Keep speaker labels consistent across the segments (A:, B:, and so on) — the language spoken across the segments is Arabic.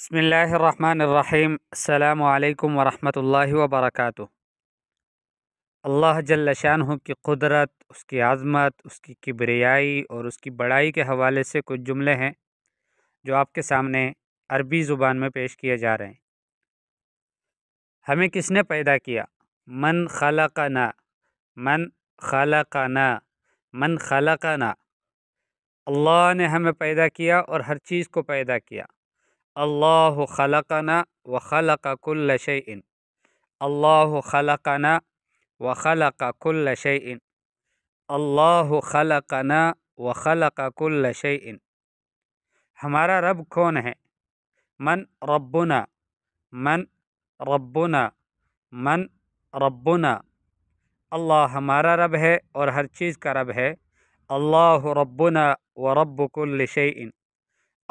A: بسم اللہ الرحمن الرحیم السلام علیکم ورحمۃ اللہ وبرکاتہ اللہ جل شانہ کی قدرت اس کی عظمت اس کی کبریائی اور اس کی بڑائی کے حوالے سے کچھ جملے ہیں جو آپ کے سامنے عربی زبان میں پیش کیے جا رہے ہیں ہمیں کس نے پیدا کیا من خلقنا من خلقنا من خلقنا اللہ نے ہمیں پیدا کیا اور ہر چیز کو پیدا کیا الله خلقنا وخلق كل شيء الله خلقنا وخلق كل شيء الله خلقنا وخلق كل شيء हमारा रब कौन है मन रब्बुना मन रब्बुना मन रब्बुना अल्लाह हमारा रब है और हर चीज़ का रब है अल्लाह रब्बुना व रब्ब कुल शैन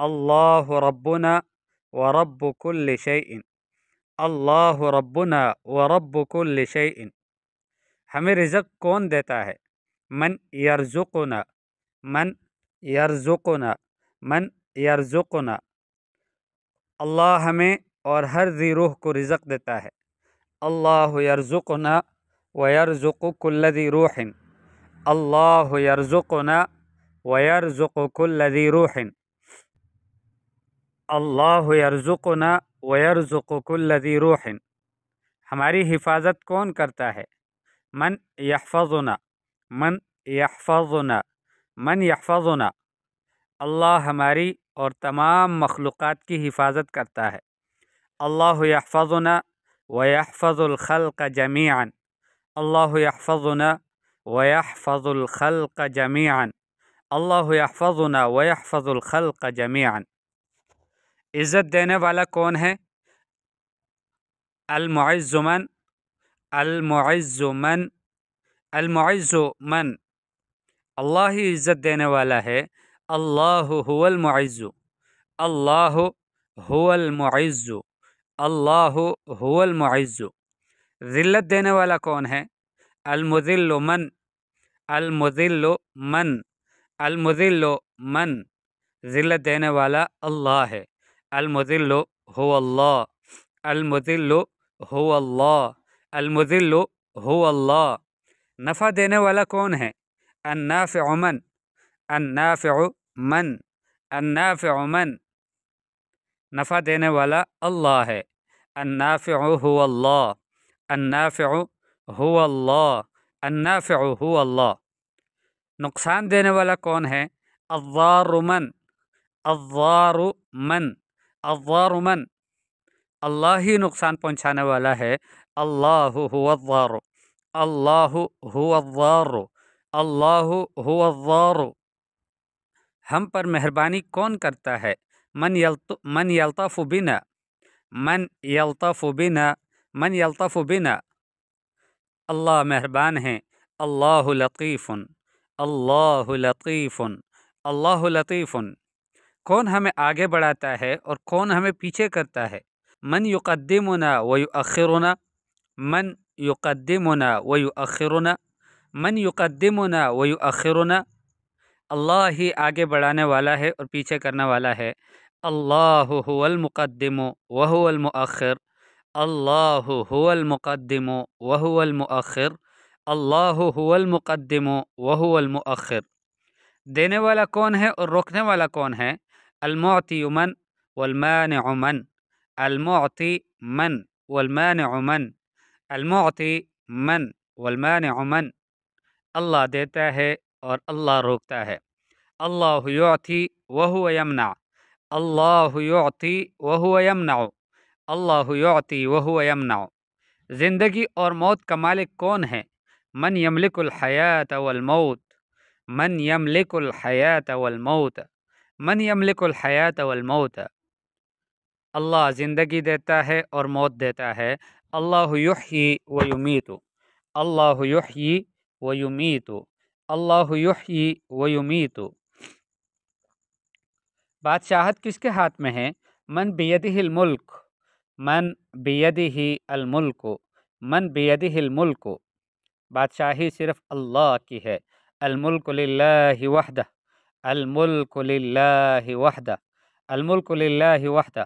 A: अल्लाह रब्बुना ورب كل شيء الله ربنا ورب كل شيء ہمیں رزق کون دیتا ہے من يرزقنا من يرزقنا من يرزقنا الله ہمیں اور ہر ذی روح کو رزق دیتا ہے اللہ یرزقنا ويرزق كل ذي روح الله يرزقنا ويرزق كل ذي روح اللہ اللہزون ورزک وکلزی روح ہماری حفاظت کون کرتا ہے من یحفظنا من یحفظنا من یحفظنا اللہ ہماری اور تمام مخلوقات کی حفاظت کرتا ہے اللہ یحفظنا ویہ الخلق جمیعا اللہ یحفظنا وح الخلق جمیعا اللہ یحفظنا فضون الخلق جمیعا الخل عزت دینے والا کون ہے المعز من المعز من المعز من اللہ ہی عزت دینے والا ہے اللہ هو المعز اللہ هو المعز اللہ هو المعز ذلت دینے والا کون ہے المذل المذل من من المذل من ذلت دینے والا اللہ ہے المذل هو الله المذل هو الله المذل هو الله नफ़ा देने वाला कौन है अन्नाफ़ मन अन्नाफ़ मन अन्नाफ़ मन नफ़ा देने वाला अल्लाह है अन्नाफ़ हो अल्लाह अन्नाफ़ हो अल्लाह अन्नाफ़ हो अल्लाह नुकसान देने वाला कौन है अज़ारुमन अज़ारुमन الضار من الله نقصان پہنچانے والا ہے اللہ هو الضار الله هو الضار الله هو الضار ہم پر مہربانی کون کرتا ہے من يلط من يلطف بنا من يلطف بنا من يلطف بنا الله مهربان هي الله لطيف الله لطيف الله لطيف کون ہمیں آگے بڑھاتا ہے اور کون ہمیں پیچھے کرتا ہے من یقدمنا و یؤخرنا من یقدمنا و یؤخرنا من یقدمنا و یؤخرنا اللہ ہی آگے بڑھانے والا ہے اور پیچھے کرنے والا ہے اللہ هو المقدم و المؤخر اللہ هو المقدم و المؤخر اللہ هو المقدم و المؤخر دینے والا کون ہے اور روکنے والا کون ہے المعطي من والمانع من المعطي من والمانع من المعطي من والمانع من الله ديتا هي اور الله روكتا هي الله يعطي وهو يمنع الله يعطي وهو يمنع الله يعطي وهو يمنع زندگی اور موت کا مالک کون ہے من يملك الحياة والموت من يملك الحياة والموت من یملک الحیات والموت اللہ زندگی دیتا ہے اور موت دیتا ہے اللہ یحیی و یمیت اللہ یحیی و یمیت اللہ یحیی و یمیت بادشاہت کس کے ہاتھ میں ہے من بیدہ الملک من بیدہ الملک من بیدہ الملک بادشاہی صرف اللہ کی ہے الملک للہ وحدہ المल्क लिल्लाह वहदा المल्क लिल्लाह वहदा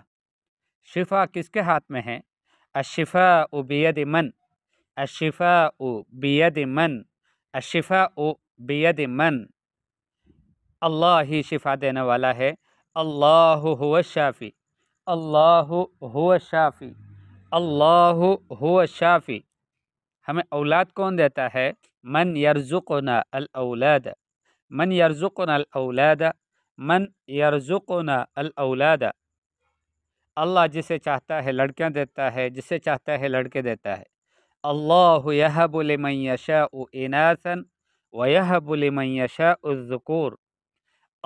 A: शिफा किसके हाथ में है अशिफा उ बियद मन अशिफा उ बियद मन अशिफा उ बियद मन अल्लाह ही शिफा देने वाला है अल्लाह हुआ शाफ़ी अल्लाह हुआ शाफ़ी अल्लाह हुआ शाफ़ी हमें औलाद कौन देता है मन यरजुकना अल औलाद من يرزقنا الأولاد من يرزقنا الأولاد الله جسے چاہتا ہے لڑکیاں دیتا ہے جسے چاہتا ہے لڑکے دیتا ہے اللہ یہب لمن يشاء اناثا ويهب لمن يشاء الذكور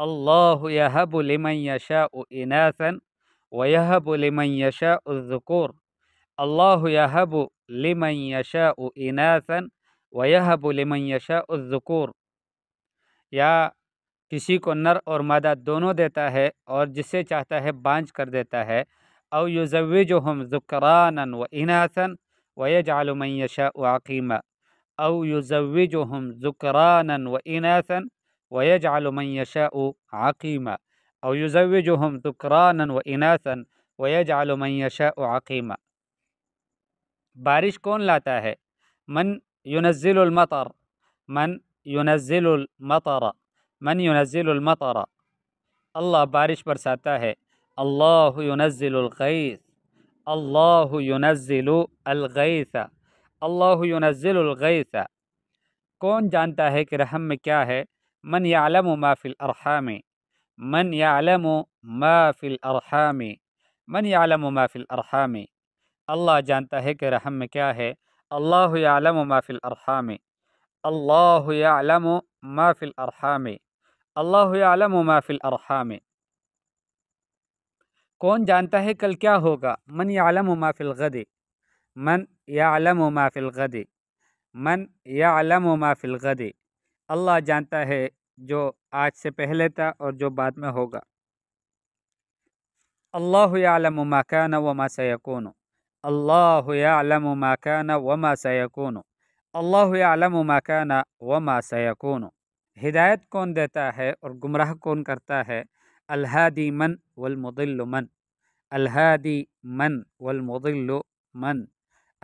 A: اللہ یہب لمن یشاء اناثا ویہب لمن یشاء الذکور اللہ یہب لمن یشاء اناثا ویہب لمن یشاء الذکور یا کسی کو نر اور مادہ دونوں دیتا ہے اور جسے چاہتا ہے بانج کر دیتا ہے او یزوجہم جو و اناسن و جالمیشہ و عاقیمہ او ضو جو ذکرانن و اناثا و جالمیشہ او آقیمہ او ضو جو ہم و اناسن و جالم معیشہ و عقیمہ بارش کون لاتا ہے من یونزلالعلمت المطر من ينزل المطر من ينزل المطر الله بارش برساتا ہے الله ينزل الغيث الله ينزل الغيث الله ينزل الغيث كون جانتا ہے کہ رحم میں کیا ہے من يعلم ما في الارحام من يعلم ما في الارحام من يعلم ما في الارحام الله جانتا ہے کہ رحم میں کیا ہے الله يعلم ما في الارحام الله يعلم ما في الأرحام الله يعلم ما في الأرحام كون جانتا ہے کل کیا ہوگا من يعلم ما في الغد من يعلم ما في الغد من يعلم ما في الغد الله جانتا ہے جو آج سے پہلے تھا اور جو بعد میں ہوگا الله يعلم ما كان وما سيكون الله يعلم ما كان وما سيكون अल्लाह आलम माकाना व मासकून हिदायत कौन देता है और गुमराह कौन करता है अल्हादी मन वलमदिल्लमन अल्हादी मन वलमदिल्लमन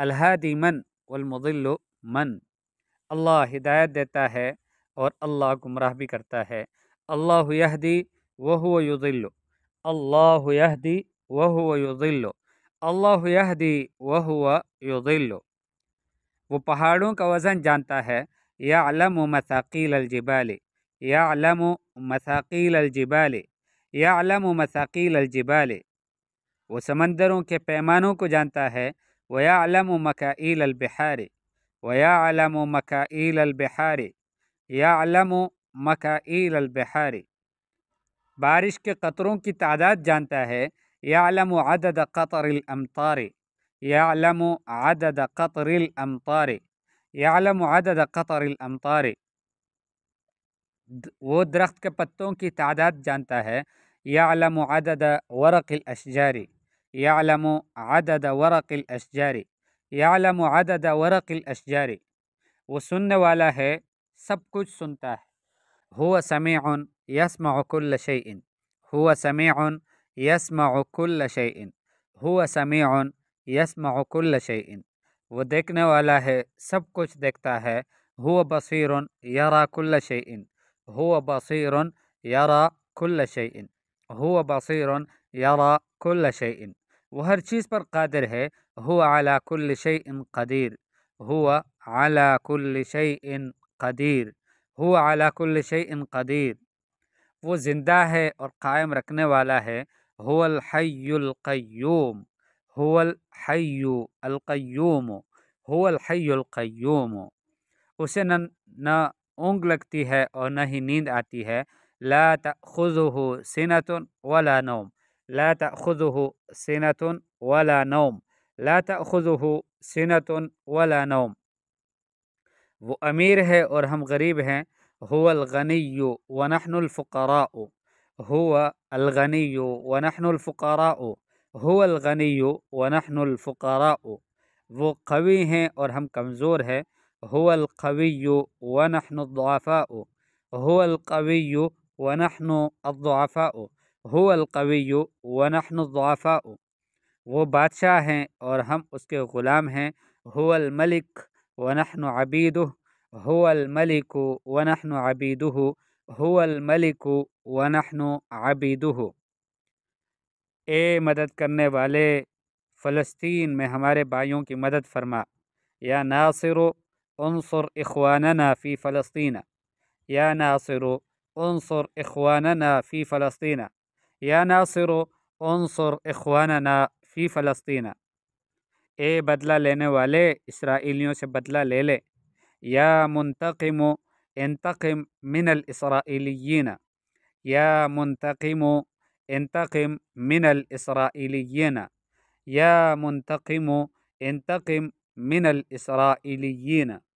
A: अल्हादी मन वलमदिल्लमन अल्लाह हिदायत देता है और अल्लाह गुमराह भी करता है अल्लाह यहदी वह युदिल्लो अल्लाह यहदी वह युदिल्लो अल्लाह यहदी वह युदिल्लो وہ پہاڑوں کا وزن جانتا ہے یا علم و مساقیل الجبال یا علم و مساقیل الجبال یا علم و مساقیل الجبال وہ سمندروں کے پیمانوں کو جانتا ہے یا علم و مکا البحار و یا علم و مکا البحار یا علم و مکا البحار بارش کے قطروں کی تعداد جانتا ہے یا علم و عدد قطر الامطار يعلم عدد قطر الأمطار يعلم عدد قطر الأمطار وہ درخت کے پتوں کی تعداد جانتا ہے يعلم عدد ورق الأشجار يعلم عدد ورق الأشجار يعلم عدد ورق الأشجار وہ سننے والا ہے سب کچھ سنتا ہے هو سميع يسمع كل شيء هو سميع يسمع كل شيء هو سميع يسمع كل شيء ودكنا ولا هي سب كوش دكتا هي هو بصير يرى كل شيء هو بصير يرى كل شيء هو بصير يرى كل شيء وهر हर चीज़ قادر هي هو على كل شيء قدير هو على كل شيء قدير هو على كل شيء قدير वो जिंदा है और कायम هو الحي القيوم هو الحي القيوم هو الحي القيوم اسے نہ نہ اونگ لگتی ہے اور نہ ہی نیند آتی ہے لا تأخذه سنة ولا نوم لا تأخذه سنة ولا نوم لا تأخذه سنة ولا نوم وہ امیر ہے اور ہم غریب ہیں هو الغني ونحن الفقراء هو الغني ونحن الفقراء هو الغني ونحن الفقراء वो कवि हैं और हम कमज़ोर है होल कवी व नहन दुआफ़ा होल कवी व नहन अफ़ा होल कवी व नहन दुआफ़ा वो बादशाह हैं और हम उसके ग़ुलाम हैं होल मलिक व नहन आबीद होल मलिक व नहन आबीद होल मलिक व नहन आबीद اے مدد کرنے والے فلسطین میں ہمارے بھائیوں کی مدد فرما یا ناصر سر و عن سر فی فلسطینہ یا ناصر سرو عن سر فی فلسطینہ یا ناصر سر و عن سر فی فلسطینہ اے بدلہ لینے والے اسرائیلیوں سے بدلہ لے لے یا منتقم و انتقم من اسرائیلی یا منتقم و انتقم من الإسرائيليين يا منتقم انتقم من الإسرائيليين